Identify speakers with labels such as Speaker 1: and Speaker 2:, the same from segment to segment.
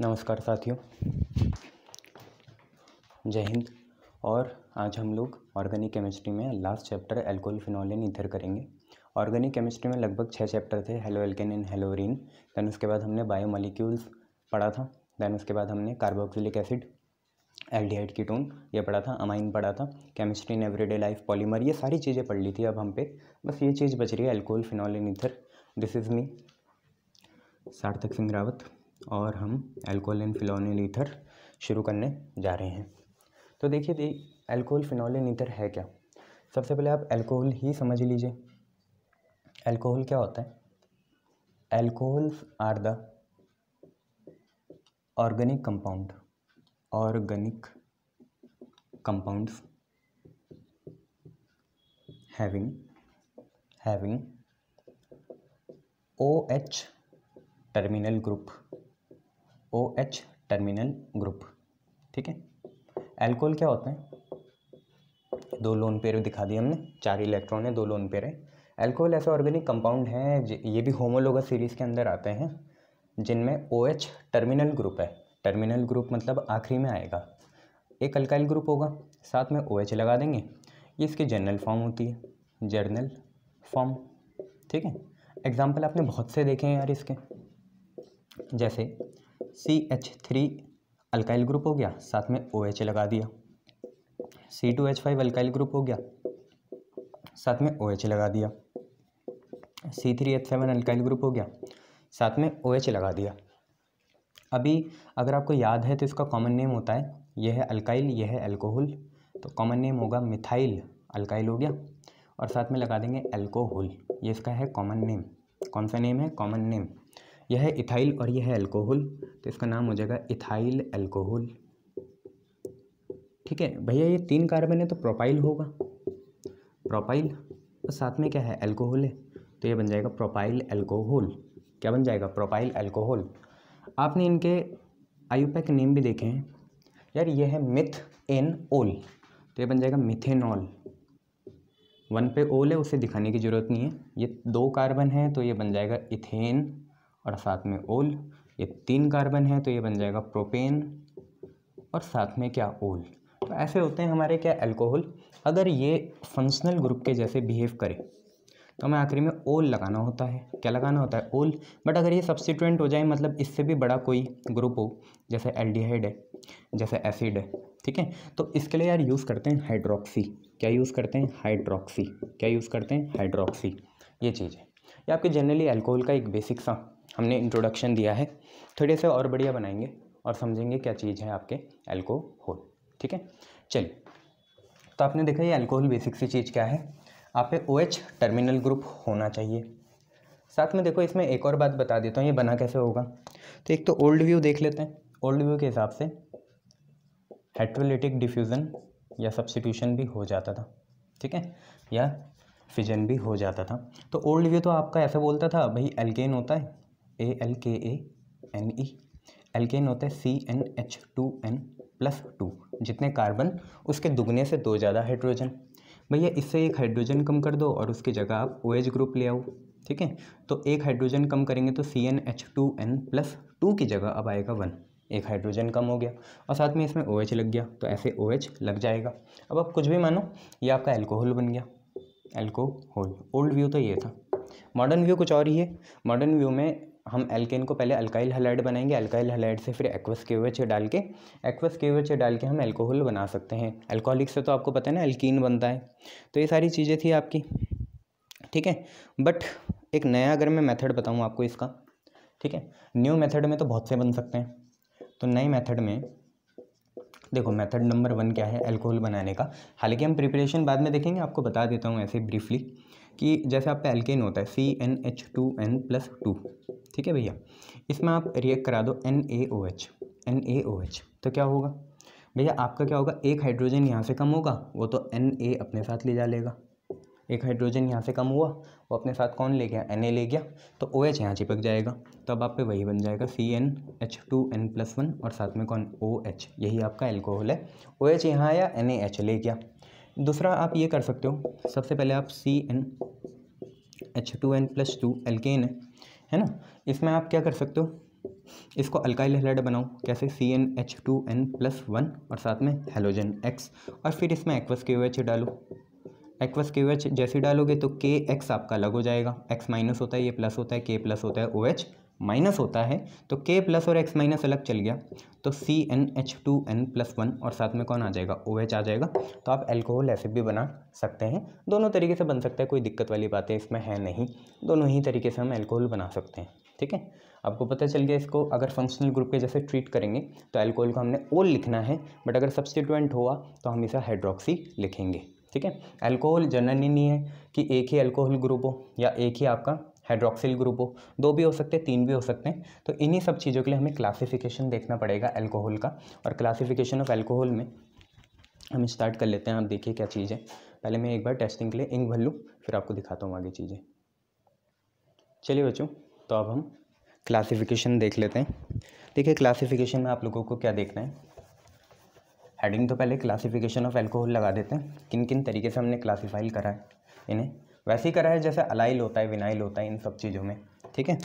Speaker 1: नमस्कार साथियों जय हिंद और आज हम लोग ऑर्गेनिक केमिस्ट्री में last chapter alcohol phenol and करेंगे ऑर्गेनिक केमिस्ट्री में लगभग छः चैप्टर थे haloalkane and haloarenes then उसके बाद हमने बायोमोलिक्यूल्स पढ़ा था दैन उसके बाद हमने कार्बोक्सिलिक एसिड एल्डिहाइड कीटोन ये पढ़ा था अमाइन पढ़ा था chemistry in everyday life polymer ये सारी चीज़ें पढ़ ली थी अब हम पे बस ये चीज़ बच रही है alcohol phenol and this is me Sarthak Singh Rawat और हम एल्कोहल एंड फिनोलिन ईथर शुरू करने जा रहे हैं तो देखिए दे एल्कोहल फिनोलिन ईथर है क्या सबसे पहले आप एल्कोहल ही समझ लीजिए एल्कोहल क्या होता है alcohols are the organic compound organic compounds having O H terminal group O H terminal group ठीक है एल्कोहल क्या होता है दो लोन पेयर दिखा दिए हमने चार इलेक्ट्रॉन है दो लोन पेयर है एल्कोहल ऐसे ऑर्गेनिक कंपाउंड हैं ये भी होमोलोगस सीरीज के अंदर आते हैं जिनमें ओ एच टर्मिनल ग्रुप है टर्मिनल ग्रुप मतलब आखिरी में आएगा एक अल्काइल ग्रुप होगा साथ में ओ OH लगा देंगे ये इसकी जनरल फॉर्म होती है जर्नल फॉर्म ठीक है एग्जाम्पल आपने बहुत से देखे हैं यार इसके जैसे C H three alkyl group हो गया साथ में ओ OH एच लगा दिया C two H five alkyl group हो गया साथ में ओ OH एच लगा दिया C three H seven alkyl group हो गया साथ में ओ OH लगा दिया अभी अगर आपको याद है तो इसका कॉमन नेम होता है यह है अल्काइल यह है अल्कोहल तो कॉमन नेम होगा मिथाइल अल्काइल हो गया और साथ में लगा देंगे एल्कोहल ये इसका है कॉमन नेम कौन सा नेम है कॉमन नेम यह है इथाइल और यह है एल्कोहल तो इसका नाम हो जाएगा इथाइल एल्कोहल ठीक है भैया ये तीन कार्बन है तो प्रोपाइल होगा प्रोपाइल और साथ में क्या है एल्कोहल है तो ये बन जाएगा प्रोपाइल एल्कोहल क्या बन जाएगा प्रोपाइल एल्कोहल आपने इनके आयुपैक नेम भी देखे हैं यार ये है मिथ एन ओल तो ये बन जाएगा मिथेनॉल वन पे ओल है उसे दिखाने की ज़रूरत नहीं है ये दो कार्बन है तो ये बन जाएगा इथेन और साथ में ओल ये तीन कार्बन है तो ये बन जाएगा प्रोपेन और साथ में क्या ओल तो ऐसे होते हैं हमारे क्या अल्कोहल अगर ये फंक्शनल ग्रुप के जैसे बिहेव करे तो हमें आखिरी में ओल लगाना होता है क्या लगाना होता है ओल बट अगर ये सब्सिटेंट हो जाए मतलब इससे भी बड़ा कोई ग्रुप हो जैसे एल्डिहाइड है जैसे एसिड है ठीक है तो इसके लिए यार यूज़ करते हैं हाइड्रोक्सी क्या यूज़ करते हैं हाइड्रोक्सी क्या यूज़ करते हैं हाइड्रोक्सी ये चीज़ है ये आपके जनरली अल्कोहल का एक बेसिक सा हमने इंट्रोडक्शन दिया है थोड़े से और बढ़िया बनाएंगे और समझेंगे क्या चीज़ है आपके एल्कोहल ठीक है चलिए तो आपने देखा ये एल्कोहल बेसिक सी चीज़ क्या है आप ओ एच टर्मिनल ग्रुप होना चाहिए साथ में देखो इसमें एक और बात बता देता हूँ ये बना कैसे होगा तो एक तो ओल्ड व्यू देख लेते हैं ओल्ड व्यू के हिसाब से हेट्रोलिटिक डिफ्यूज़न या सब्सिट्यूशन भी हो जाता था ठीक है या फिजन भी हो जाता था तो ओल्ड व्यू तो आपका ऐसा बोलता था भाई एल्केन होता है ए एल के ए एन ई एल्केन होता है C N H two N plus two जितने कार्बन उसके दुगने से दो ज़्यादा हाइड्रोजन भैया इससे एक हाइड्रोजन कम कर दो और उसकी जगह आप ओ OH ग्रुप ले आओ ठीक है तो एक हाइड्रोजन कम करेंगे तो C N H two N plus two की जगह अब आएगा वन एक हाइड्रोजन कम हो गया और साथ में इसमें ओ OH लग गया तो ऐसे ओ OH लग जाएगा अब आप कुछ भी मानो ये आपका एल्कोहल बन गया एल्कोहल ओल्ड व्यू तो ये था मॉडर्न व्यू कुछ और ही है मॉडर्न व्यू में हम एल्केन को पहले अल्काइल हलाइड बनाएंगे अल्काइल हलाइड से फिर एक्वस के ओएच डाल के एक्वस के ओएच डाल के हम एल्कोहल बना सकते हैं एल्कोहलिक से तो आपको पता है ना एल्कीन बनता है तो ये सारी चीज़ें थी आपकी ठीक है बट एक नया अगर मैं मेथड बताऊँ आपको इसका ठीक है न्यू मेथड में तो बहुत से बन सकते हैं तो नए मेथड में देखो मेथड नंबर वन क्या है अल्कोहल बनाने का हालांकि हम प्रिपरेशन बाद में देखेंगे आपको बता देता हूँ ऐसे ब्रीफली कि जैसे आपका एल्केन होता है C N H two N plus two ठीक है भैया इसमें आप रिएक्ट करा दो N A O H N A O H तो क्या होगा भैया आपका क्या होगा एक हाइड्रोजन यहाँ से कम होगा वो तो एन ए अपने साथ ले जा लेगा एक हाइड्रोजन यहाँ से कम हुआ वो अपने साथ कौन ले गया एन ए ले गया तो ओ एच यहाँ चिपक जाएगा तो अब आप पे वही बन जाएगा C N H two N plus one और साथ में कौन ओ एच यही आपका एल्कोहल है ओ एच यहाँ आया एन ए एच ले गया दूसरा आप ये कर सकते हो सबसे पहले आप C N H two N plus two alkane है है ना इसमें आप क्या कर सकते हो इसको अल्काइल हेलाइड बनाओ कैसे C N H two N plus one और साथ में हेलोजन एक्स और फिर इसमें एक्वस के ओ एच डालो एक्वस के ओ एच जैसे डालोगे तो के एक्स आपका अलग हो जाएगा एक्स माइनस होता है ये प्लस होता है के प्लस होता है ओ OH, एच माइनस होता है तो के प्लस और एक्स माइनस अलग चल गया तो C N H two N plus one और साथ में कौन आ जाएगा ओ एच आ जाएगा तो आप एल्कोहल ऐसे भी बना सकते हैं दोनों तरीके से बन सकता है कोई दिक्कत वाली बातें इसमें है नहीं दोनों ही तरीके से हम एल्कोहल बना सकते हैं ठीक है आपको पता चल गया इसको अगर फंक्शनल ग्रुप के जैसे ट्रीट करेंगे तो एल्कोहल को हमने ओल लिखना है बट अगर सब्सटीट्यूएंट हुआ तो हम इसे हाइड्रोक्सी लिखेंगे ठीक है एल्कोहल जनरली नहीं है कि एक ही एल्कोहल ग्रुप हो या एक ही आपका हाइड्रोक्सिल ग्रुप हो दो भी हो सकते हैं तीन भी हो सकते हैं तो इन्हीं सब चीज़ों के लिए हमें क्लासिफिकेशन देखना पड़ेगा एल्कोहल का और क्लासिफिकेशन ऑफ एल्कोहल में हम स्टार्ट कर लेते हैं आप देखिए क्या चीज़ है पहले मैं एक बार टेस्टिंग के लिए इंक भर लूँ फिर आपको दिखाता हूँ आगे चीज़ें चलिए बच्चों तो अब हम क्लासिफिकेशन देख लेते हैं देखिए क्लासिफिकेशन में आप लोगों को क्या देखना है हेडिंग तो पहले क्लासिफिकेशन ऑफ एल्कोहल लगा देते हैं किन किन तरीके से हमने क्लासीफाइल करा है इन्हें वैसे ही करा है जैसे अलाइल होता है विनाइल होता है इन सब चीज़ों में ठीक है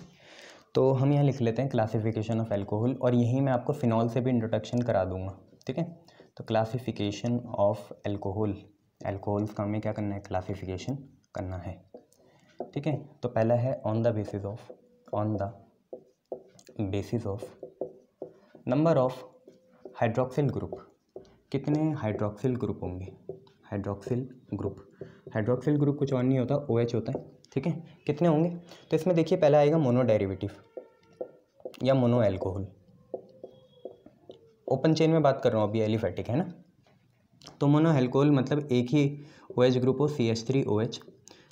Speaker 1: तो हम यहाँ लिख लेते हैं क्लासिफिकेशन ऑफ एल्कोहल और यहीं मैं आपको फ़िनॉल से भी इंट्रोडक्शन करा दूंगा ठीक है तो क्लासिफिकेशन ऑफ एल्कोहल एल्कोहल्स का हमें क्या करना है क्लासिफिकेशन करना है ठीक है तो पहला है on the basis of on the basis of number of hydroxyl group कितने हाइड्रोक्सिल ग्रुप होंगे हाइड्रोक्सिल ग्रुप हाइड्रोक्सिल ग्रुप कुछ और नहीं होता ओ OH होता है ठीक है कितने होंगे तो इसमें देखिए पहला आएगा मोनो डेरिवेटिव या मोनो एल्कोहल ओपन चेन में बात कर रहा हूँ अभी एलिफेटिक है ना तो मोनो एल्कोहल मतलब एक ही ओ OH ग्रुप हो C H three O H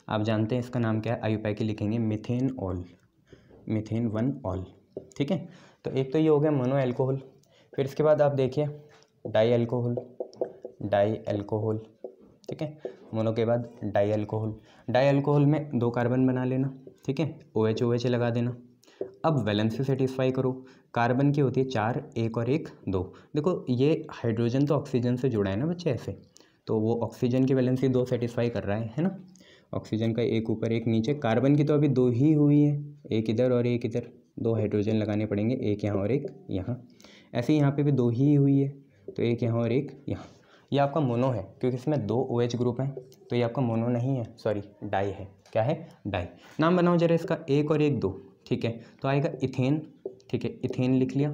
Speaker 1: आप जानते हैं इसका नाम क्या है आयुपाई के लिखेंगे methane ol methane one ol ठीक है तो एक तो ये हो गया मोनो एल्कोहल फिर इसके बाद आप देखिए डाई एल्कोहल डाई एल्कोहल ठीक है मोनो के बाद डाई अल्कोहल डाई अल्कोहल में दो कार्बन बना लेना ठीक है ओ एच ओ एच लगा देना अब वैलेंस से सेटिस्फाई करो कार्बन की होती है चार एक और एक दो देखो ये हाइड्रोजन तो ऑक्सीजन से जुड़ा है ना बच्चे ऐसे तो वो ऑक्सीजन की वैलेंसी दो सेटिस्फाई कर रहा है है ना ऑक्सीजन का एक ऊपर एक नीचे कार्बन की तो अभी दो ही हुई है एक इधर और एक इधर दो हाइड्रोजन लगाने पड़ेंगे एक यहाँ और एक यहाँ ऐसे यहाँ पे भी दो ही हुई है तो एक यहाँ और एक यहाँ ये आपका मोनो है क्योंकि इसमें दो ओ OH ग्रुप हैं तो ये आपका मोनो नहीं है सॉरी डाई है क्या है डाई नाम बनाओ जरा इसका एक और एक दो ठीक है तो आएगा इथेन ठीक है इथेन लिख लिया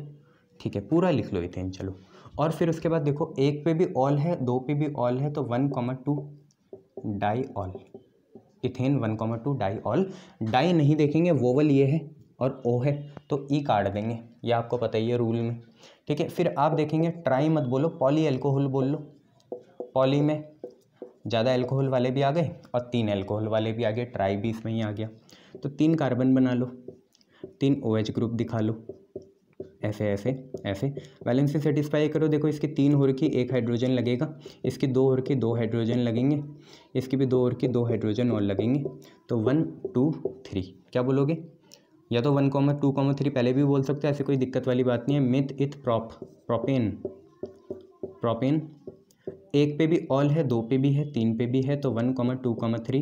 Speaker 1: ठीक है पूरा लिख लो इथेन चलो और फिर उसके बाद देखो एक पे भी ऑल है दो पे भी ऑल है तो one comma two di ol ethane one comma two di ol di नहीं देखेंगे वोवल ये है और ओ है तो ई e काट देंगे ये आपको पता ही है रूल में ठीक है फिर आप देखेंगे ट्राई मत बोलो पॉली एल्कोहल बोल लो पॉली में ज़्यादा एल्कोहल वाले भी आ गए और तीन एल्कोहल वाले भी आ गए ट्राई भी इसमें ही आ गया तो तीन कार्बन बना लो तीन ओ OH ग्रुप दिखा लो ऐसे ऐसे ऐसे बैलेंस से सेटिस्फाई करो देखो इसकी तीन होर की एक हाइड्रोजन लगेगा इसकी दो होर की दो हाइड्रोजन लगेंगे इसकी भी दो होर की दो हाइड्रोजन और लगेंगे तो वन टू थ्री क्या बोलोगे या तो one comma two comma three पहले भी बोल सकते हो ऐसे कोई दिक्कत वाली बात नहीं है मिथ इथ प्रॉप प्रोपेन प्रोपेन एक पे भी ऑल है दो पे भी है तीन पे भी है तो one comma two comma three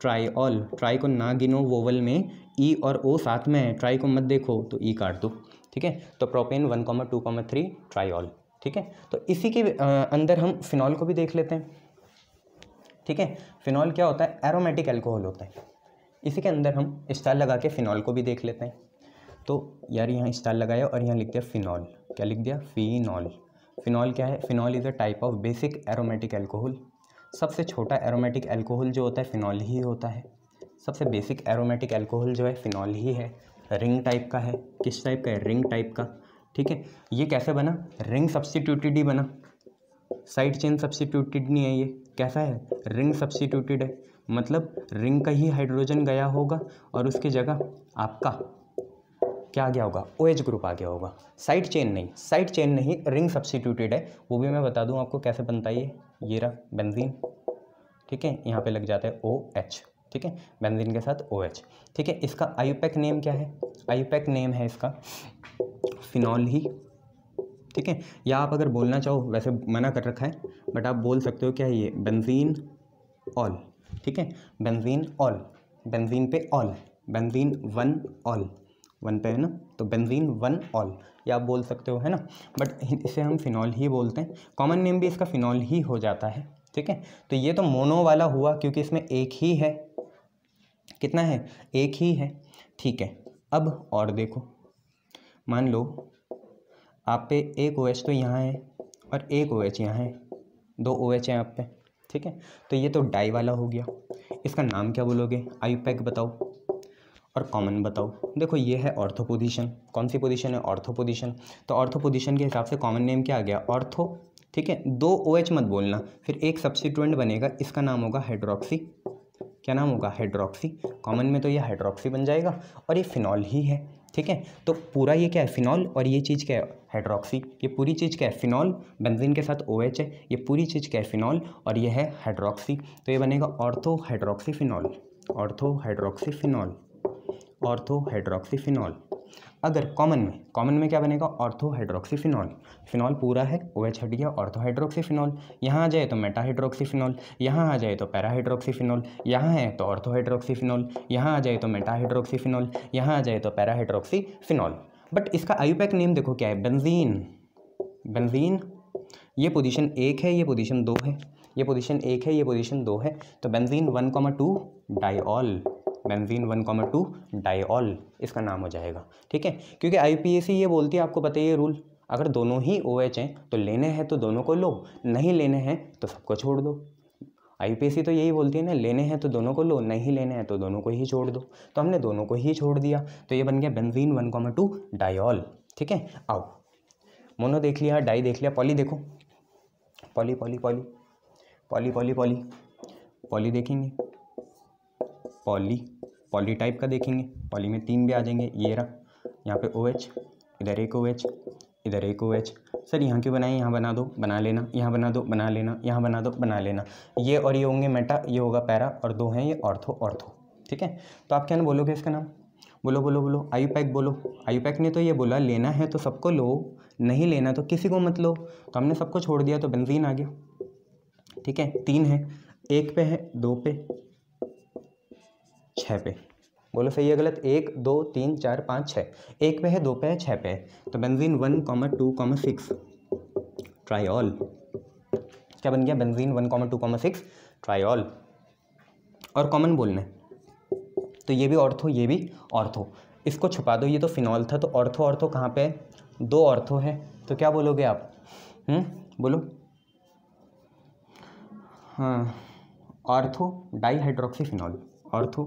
Speaker 1: tri ol tri को ना गिनो वोवल में ई e और ओ साथ में है ट्राई को मत देखो तो ई e काट दो ठीक है तो propane one comma two comma three tri ol ठीक है तो इसी के अंदर हम फिनॉल को भी देख लेते हैं ठीक है फिनॉल क्या होता है एरोमेटिक एल्कोहल होता है इसी के अंदर हम स्टार लगा के फिनॉल को भी देख लेते हैं तो यार यहाँ स्टार लगाया और यहाँ लिख दिया फिनॉल क्या लिख दिया फिनॉल फ़िनॉल क्या है phenol is a type of basic aromatic alcohol सबसे छोटा एरोमेटिक एल्कोहल जो होता है फ़िनॉल ही होता है सबसे बेसिक एरोमेटिक एल्कोहल जो है फ़िनॉल ही है रिंग टाइप का है किस टाइप का है रिंग टाइप का ठीक है ये कैसे बना रिंग सब्सटीट्यूटेड ही बना साइड चेन सब्सटीट्यूटेड नहीं है ये कैसा है रिंग सब्सटीट्यूटेड है मतलब रिंग का ही हाइड्रोजन गया होगा और उसकी जगह आपका क्या आ गया होगा ओ एच ग्रुप आ गया होगा साइड चेन नहीं साइड चेन नहीं रिंग सब्सिट्यूटेड है वो भी मैं बता दूँ आपको कैसे बनता है ये रहा बेंजीन ठीक है यहाँ पे लग जाता है ओ एच ठीक है बेंजीन के साथ ओ एच ठीक है इसका आयुपैक नेम क्या है आयुपैक नेम है इसका फिनॉल ही ठीक है या आप अगर बोलना चाहो वैसे मना कर रखा है बट आप बोल सकते हो क्या ये बेंजीन ऑल ठीक है बेंजीन ऑल बेंजीन पे ol benzene one ol one पे है ना तो बेंजीन वन ऑल या आप बोल सकते हो है ना बट इसे हम फिनॉल ही बोलते हैं कॉमन नेम भी इसका फिनॉल ही हो जाता है ठीक है तो ये तो मोनो वाला हुआ क्योंकि इसमें एक ही है कितना है एक ही है ठीक है अब और देखो मान लो आप पे एक ओ OH तो यहाँ है और एक ओ OH यहाँ है दो ओ OH है आप पे ठीक है तो ये तो डाई वाला हो गया इसका नाम क्या बोलोगे पैक बताओ और कॉमन बताओ देखो ये है ऑर्थो पोजीशन कौन सी पोजीशन है ऑर्थो पोजीशन तो ऑर्थो पोजीशन के हिसाब से कॉमन नेम क्या आ गया ऑर्थो ठीक है दो ओ OH मत बोलना फिर एक सब्सिट्यूएंट बनेगा इसका नाम होगा हाइड्रोक्सी क्या नाम होगा हाइड्रोक्सी कॉमन में तो ये हाइड्रोक्सी बन जाएगा और ये फिनॉल ही है ठीक है तो पूरा ये क्या है फिनॉल और ये चीज़ क्या है हाइड्रोक्सी ये पूरी चीज़ क्या है फिनॉल बेंजीन के साथ ओ OH है ये पूरी चीज़ क्या है फिनॉल और ये है हाइड्रोक्सी तो ये बनेगा ortho hydroxy phenol ortho hydroxy phenol ortho hydroxyphenol अगर कॉमन में कॉमन में क्या बनेगा ऑर्थो हाइड्रोक्सीफिनॉल फिनॉल पूरा है ओ एच हट गया ऑर्थो हाइड्रोक्सीफिनॉल यहाँ आ जाए तो मेटा हाइड्रोक्सीफिनॉल यहाँ आ जाए तो पैरा हाइड्रोक्सीफिनॉल यहाँ है तो ऑर्थो हाइड्रोक्सीफिनॉल यहाँ आ जाए तो मेटा हाइड्रोक्सीफिनॉल यहाँ आ जाए तो पैरा हाइड्रोक्सीफिनॉल बट इसका आयुपैक नेम देखो क्या है बेंजीन बेंजीन ये पोजीशन एक है ये पोजीशन दो है ये पोजीशन एक है ये पोजीशन दो है तो benzene one comma two diol benzene one comma two diol इसका नाम हो जाएगा ठीक है क्योंकि आई ये बोलती है आपको बताइए रूल अगर दोनों ही ओ OH हैं तो लेने हैं तो दोनों को लो नहीं लेने हैं तो सबको छोड़ दो आई तो यही बोलती है ना लेने हैं तो दोनों को लो नहीं लेने हैं तो दोनों को ही छोड़ दो तो हमने दोनों को ही छोड़ दिया तो ये बन गया benzene one comma two diol ठीक है आओ मोनो देख लिया डाई देख लिया पॉली देखो poly poly poly poly poly poly poly देखेंगे पॉली पॉली टाइप का देखेंगे पॉली में तीन भी आ जाएंगे ये रहा यहाँ पे ओ एच इधर एक ओ एच इधर एक ओ एच सर यहाँ क्यों बनाए यहाँ बना दो बना लेना यहाँ बना दो बना लेना यहाँ बना दो बना लेना ये और ये होंगे मेटा ये होगा पैरा और दो हैं ये ऑर्थो ऑर्थो ठीक है तो आप क्या ना बोलोगे इसका नाम बोलो बोलो बोलो आयु पैक बोलो आयु पैक ने तो ये बोला लेना है तो सबको लो नहीं लेना तो किसी को मत लो तो हमने सबको छोड़ दिया तो बेंजीन आ गया ठीक है तीन है एक पे है दो पे छः पे बोलो सही है गलत एक दो तीन चार पाँच छः एक पे है दो पे है छः पे है तो benzene one comma two comma six ol क्या बन गया benzene one comma two comma six triol और कॉमन बोलना तो ये भी ऑर्थो ये भी ऑर्थो इसको छुपा दो ये तो फिनॉल था तो ऑर्थो ऑर्थो कहाँ पे है दो ऑर्थो है तो क्या बोलोगे आप हुँ? हम्म? बोलो हाँ ortho di hydroxy phenol ortho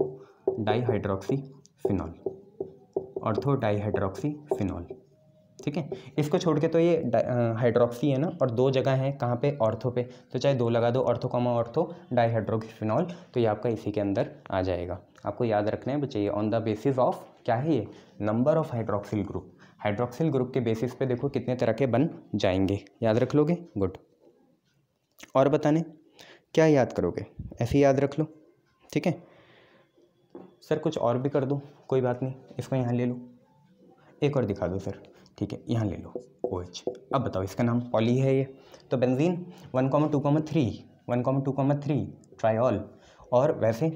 Speaker 1: dihydroxy phenol ortho dihydroxy phenol ठीक है इसको छोड़ के तो ये हाइड्रोक्सी है ना और दो जगह है कहाँ पे ऑर्थो पे तो चाहे दो लगा दो ortho comma ortho dihydroxy phenol तो ये आपका इसी के अंदर आ जाएगा आपको याद रखना है बचाइए ऑन द बेसिस ऑफ क्या है ये number of hydroxyl group hydroxyl group के बेसिस पे देखो कितने तरह के बन जाएंगे याद रख लोगे गुड और बताने क्या याद करोगे ऐसे याद रख लो ठीक है सर कुछ और भी कर दो कोई बात नहीं इसको यहाँ ले लो एक और दिखा दो सर ठीक है यहाँ ले लो ओ एच अच्छा। अब बताओ इसका नाम पॉली है ये तो benzene one comma two comma three one comma two comma three triol और वैसे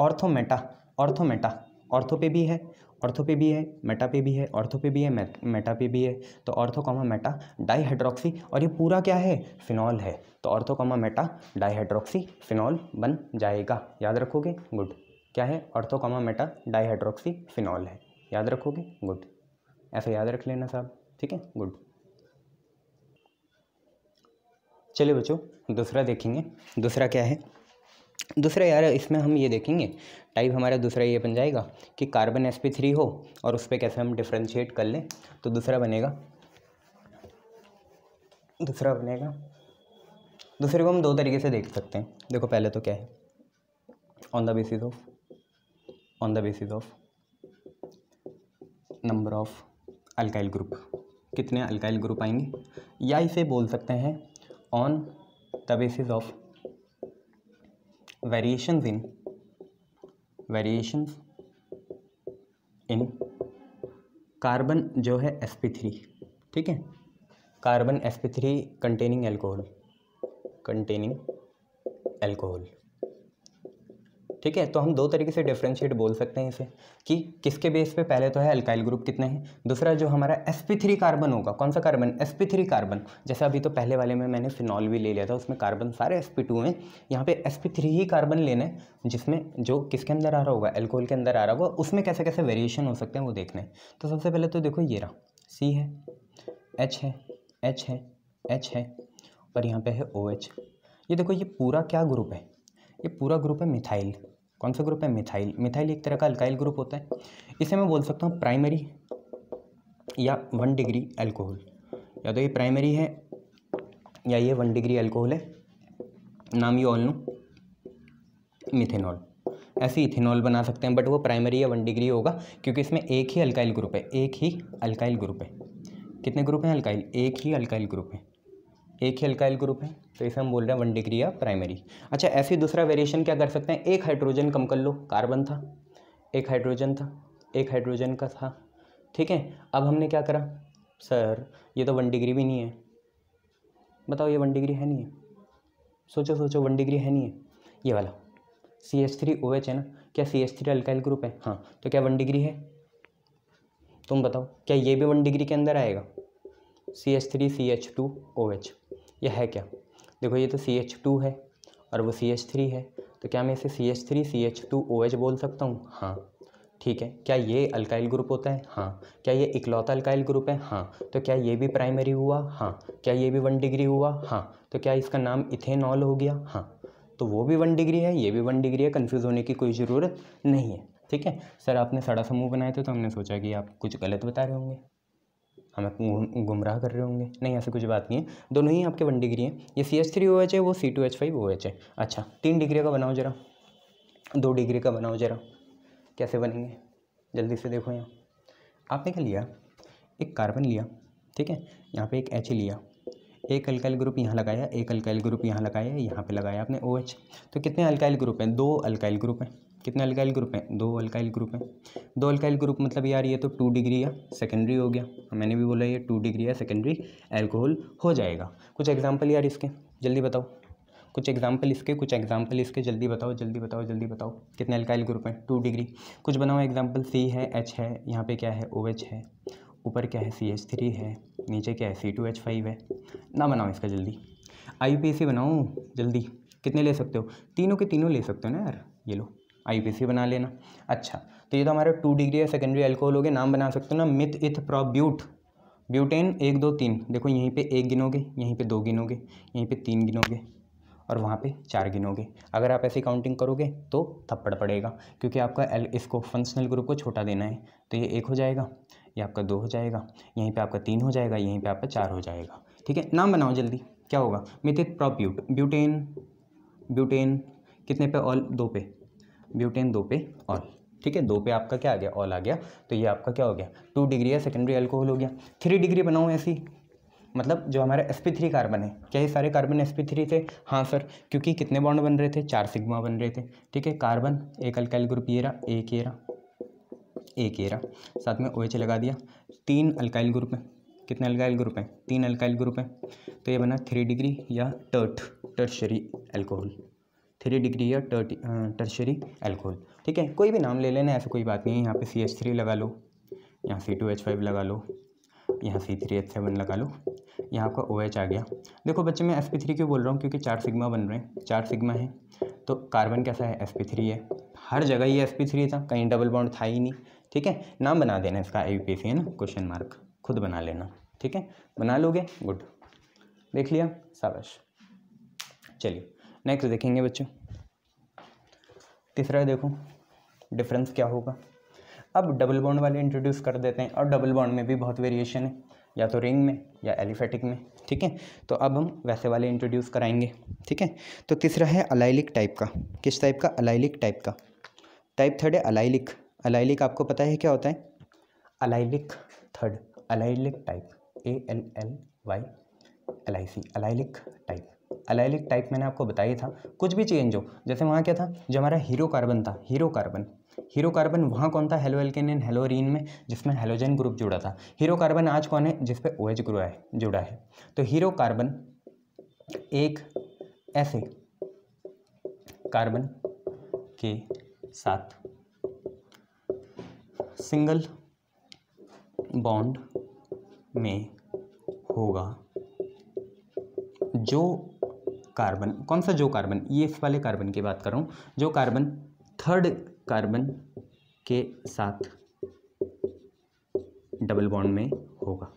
Speaker 1: ऑर्थोमेटा ऑर्थोमेटा ऑर्थो पे भी है ऑर्थो पे भी है मेटा पे भी है ऑर्थो पे भी है मेटा पे भी है तो ऑर्थो कॉमा मेटा डाईहाइड्रोक्सी और ये पूरा क्या है फिनॉल है तो ortho comma meta dihydroxy phenol बन जाएगा याद रखोगे गुड क्या है अर्थोकामा मेटा डाईहाइड्रोक्सी फिनॉल है याद रखोगे गुड ऐसा याद रख लेना साहब ठीक है गुड चलिए बच्चों दूसरा देखेंगे दूसरा क्या है दूसरा यार इसमें हम ये देखेंगे टाइप हमारा दूसरा ये बन जाएगा कि कार्बन एस पी थ्री हो और उस पर कैसे हम डिफ्रेंशिएट कर लें तो दूसरा बनेगा दूसरा बनेगा दूसरे को हम दो तरीके से देख सकते हैं देखो पहले तो क्या है on the basis of on the basis of number of alkyl group कितने अल्काइल ग्रुप आएंगे या इसे बोल सकते हैं on the basis of variations in variations in carbon जो है एस पी थ्री ठीक है carbon S P three containing alcohol containing alcohol ठीक है तो हम दो तरीके से डिफ्रेंशिएट बोल सकते हैं इसे कि किसके बेस पे पहले तो है अल्काइल ग्रुप कितने हैं दूसरा जो हमारा एस थ्री कार्बन होगा कौन सा कार्बन एस थ्री कार्बन जैसे अभी तो पहले वाले में मैंने फिनॉल भी ले लिया था उसमें कार्बन सारे एस पी टू हैं यहाँ पे एस थ्री ही कार्बन लेना है जिसमें जो किसके अंदर आ रहा होगा एल्कोहल के अंदर आ रहा होगा उसमें कैसे कैसे वेरिएशन हो सकते हैं वो देखना है तो सबसे पहले तो देखो ये रहा सी है एच है एच है एच है और यहाँ पर है ओ OH. एच ये देखो ये पूरा क्या ग्रुप है ये पूरा ग्रुप है मिथाइल कौन सा ग्रुप है मिथाइल मिथाइल एक तरह का अल्काइल ग्रुप होता है इसे मैं बोल सकता हूँ प्राइमरी या वन डिग्री अल्कोहल या तो ये प्राइमरी है या ये वन डिग्री अल्कोहल है नाम यू ऑल नो मिथेनॉल ऐसे इथेनॉल बना सकते हैं बट वो प्राइमरी या वन डिग्री होगा क्योंकि इसमें एक ही अल्काइल ग्रुप है एक ही अल्काइल ग्रुप है कितने ग्रुप हैं अल्काइल एक ही अल्काइल ग्रुप है एक ही अल्काइल ग्रुप है तो इसे हम बोल रहे हैं वन डिग्री या प्राइमरी अच्छा ऐसे दूसरा वेरिएशन क्या कर सकते हैं एक हाइड्रोजन कम कर लो कार्बन था एक हाइड्रोजन था एक हाइड्रोजन का था ठीक है अब हमने क्या करा सर ये तो वन डिग्री भी नहीं है बताओ ये वन डिग्री है नहीं है सोचो सोचो वन डिग्री है नहीं है ये वाला C H three O H है ना क्या C H three alkyl group है हाँ तो क्या वन डिग्री है तुम बताओ क्या ये भी वन डिग्री के अंदर आएगा C H three C H two O H यह है क्या देखो ये तो सी एच टू है और वो सी एच थ्री है तो क्या मैं इसे C H three C H two O H बोल सकता हूँ हाँ ठीक है क्या ये अल्काइल ग्रुप होता है हाँ क्या ये इकलौता अल्काइल ग्रुप है हाँ तो क्या ये भी प्राइमरी हुआ हाँ क्या ये भी वन डिग्री हुआ हाँ तो क्या इसका नाम इथेनॉल हो गया हाँ तो वो भी वन डिग्री है ये भी वन डिग्री है कन्फ्यूज़ होने की कोई ज़रूरत नहीं है ठीक है सर आपने सड़ा समूह बनाए थे तो हमने सोचा कि आप कुछ गलत बता रहे होंगे हम गुम, गुमराह कर रहे होंगे नहीं ऐसी कुछ बात नहीं है दोनों ही आपके वन डिग्री हैं ये C H three O H है वो C two H five O H है अच्छा तीन डिग्री का बनाओ जरा दो डिग्री का बनाओ जरा कैसे बनेंगे जल्दी से देखो यहाँ आपने क्या लिया एक कार्बन लिया ठीक है यहाँ पे एक एच लिया एक अल्काइल ग्रुप यहाँ लगाया एक अल्काइल ग्रुप यहाँ लगाया यहाँ पे लगाया आपने ओ OH. तो कितने अल्काइल ग्रुप हैं दो अल्काइल ग्रुप हैं कितने अल्काइल ग्रुप हैं दो अल्काइल ग्रुप हैं दो अल्काइल ग्रुप मतलब यार ये तो टू डिग्री या सेकेंडरी हो गया मैंने भी बोला ये टू डिग्री या सेकेंडरी एल्कोहल हो जाएगा कुछ एग्जाम्पल यार इसके जल्दी बताओ कुछ एग्जाम्पल इसके कुछ एग्जाम्पल इसके जल्दी बताओ जल्दी बताओ जल्दी बताओ कितने अल्काइल ग्रुप हैं टू डिग्री कुछ बनाओ एग्जाम्पल सी है एच है यहाँ पे क्या है ओ OH एच है ऊपर क्या है सी एच थ्री है नीचे क्या है सी टू एच फाइव है ना बनाओ इसका जल्दी आई पी सी बनाओ जल्दी कितने ले सकते हो तीनों के तीनों ले सकते हो ना यार ये लो आई बना लेना अच्छा तो ये तो हमारे टू डिग्री या सेकेंडरी एल्कोहल हो गए नाम बना सकते हो ना मिथ इथ प्रॉब्यूट ब्यूटेन एक दो तीन देखो यहीं पे एक गिनोगे यहीं पे दो गिनोगे यहीं पे तीन गिनोगे और वहाँ पे चार गिनोगे अगर आप ऐसी काउंटिंग करोगे तो थप्पड़ पड़ेगा क्योंकि आपका एल इसको फंक्शनल ग्रुप को छोटा देना है तो ये एक हो जाएगा ये आपका दो हो जाएगा यहीं पे आपका तीन हो जाएगा यहीं पे आपका चार हो जाएगा ठीक है नाम बनाओ जल्दी क्या होगा मिथित प्रॉप्यूट ब्यूटेन ब्यूटेन कितने पे ऑल दो पे ब्यूटेन दो पे ऑल ठीक है दो पे आपका क्या आ गया ऑल आ गया तो ये आपका क्या हो गया टू डिग्री या सेकेंडरी एल्कोहल हो गया थ्री डिग्री बनाऊँ ऐसी मतलब जो हमारा एस पी थ्री कार्बन है क्या ये सारे कार्बन एस पी थ्री थे हाँ सर क्योंकि कितने बॉन्ड बन रहे थे चार सिग्मा बन रहे थे ठीक है कार्बन एक अल्काइल ग्रुप ये रहा एक ये रहा एक ये रहा साथ में ओ OH लगा दिया तीन अल्काइल ग्रुप हैं कितने अल्काइल ग्रुप हैं तीन अल्काइल ग्रुप हैं तो ये बना थ्री डिग्री या tert tertiary alcohol three degree या टर्शरी एल्कोहल ठीक है कोई भी नाम ले लेना ऐसा कोई बात नहीं है यहाँ पे सी एच थ्री लगा लो यहाँ सी टू एच फाइव लगा लो यहाँ सी थ्री एच सेवन लगा लो यहाँ आपका ओ OH एच आ गया देखो बच्चे मैं एस पी थ्री क्यों बोल रहा हूँ क्योंकि चार सिग्मा बन रहे हैं चार सिग्मा है तो कार्बन कैसा है एस पी थ्री है हर जगह ही एस पी थ्री था कहीं डबल बॉन्ड था ही नहीं ठीक है नाम बना देना इसका आई पी है ना क्वेश्चन मार्क खुद बना लेना ठीक है बना लोगे गुड देख लिया साबाश चलिए नेक्स्ट देखेंगे बच्चों तीसरा देखो डिफरेंस क्या होगा अब डबल बॉन्ड वाले इंट्रोड्यूस कर देते हैं और डबल बॉन्ड में भी बहुत वेरिएशन है या तो रिंग में या एलिफेटिक में ठीक है तो अब हम वैसे वाले इंट्रोड्यूस कराएंगे ठीक है तो तीसरा है अलाइलिक टाइप का किस टाइप का अलाइलिक टाइप का टाइप थर्ड है अलाइलिक अलाइलिक आपको पता है क्या होता है allylic third allylic type A L L Y L I C allylic type allylic type मैंने आपको बताया था कुछ भी चेंज हो जैसे वहाँ क्या था जो हमारा हीरो कार्बन था हीरो कार्बन हीरो कार्बन वहाँ कौन था हेलो एल्केन एंड हेलोरीन में जिसमें हेलोजन ग्रुप जुड़ा था हीरो कार्बन आज कौन है जिसपे ओ OH एच ग्रुप है जुड़ा है तो हीरो कार्बन एक ऐसे कार्बन के साथ सिंगल बॉन्ड में होगा जो कार्बन कौन सा जो कार्बन ई एफ वाले कार्बन की बात कर रहा हूँ जो कार्बन थर्ड कार्बन के साथ डबल बॉन्ड में होगा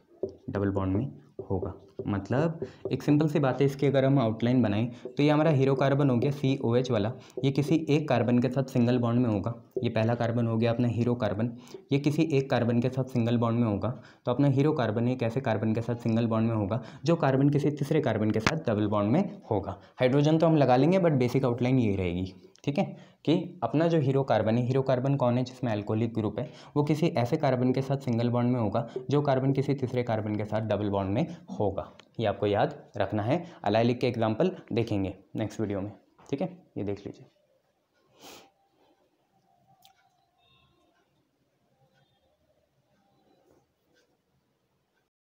Speaker 1: डबल बॉन्ड में होगा मतलब एक सिंपल सी बात है इसकी अगर हम आउटलाइन बनाएं तो ये हमारा हीरो कार्बन हो गया सी ओ एच वाला ये किसी एक कार्बन के साथ सिंगल बॉन्ड में होगा ये पहला कार्बन हो गया अपना हीरो कार्बन ये किसी एक कार्बन के साथ सिंगल बॉन्ड में होगा तो अपना हीरो कार्बन एक ऐसे कार्बन के साथ सिंगल बॉन्ड में होगा जो कार्बन किसी तीसरे कार्बन के साथ डबल बॉन्ड में होगा हाइड्रोजन तो हम लगा लेंगे बट बेसिक आउटलाइन ये रहेगी ठीक है कि अपना जो हीरो कार्बन है हीरो कार्बन कौन है जिसमें एल्कोहलिक ग्रुप है वो किसी ऐसे कार्बन के साथ सिंगल बॉन्ड में होगा जो कार्बन किसी तीसरे कार्बन के साथ डबल बॉन्ड में होगा ये आपको याद रखना है अलाइलिक के एग्जाम्पल देखेंगे नेक्स्ट वीडियो में ठीक है ये देख लीजिए